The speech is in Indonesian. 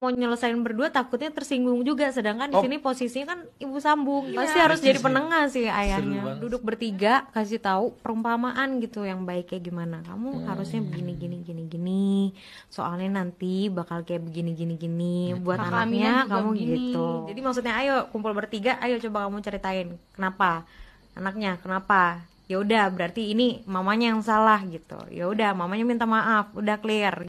mau nyelesain berdua takutnya tersinggung juga sedangkan oh. di sini posisinya kan ibu sambung iya, pasti harus jadi penengah sih ayahnya duduk bertiga kasih tahu perumpamaan gitu yang baiknya gimana kamu hmm. harusnya begini gini gini gini soalnya nanti bakal kayak begini gini gini ya, buat Kakak anaknya kamu begini. gitu jadi maksudnya ayo kumpul bertiga ayo coba kamu ceritain kenapa anaknya kenapa ya udah berarti ini mamanya yang salah gitu ya udah mamanya minta maaf udah clear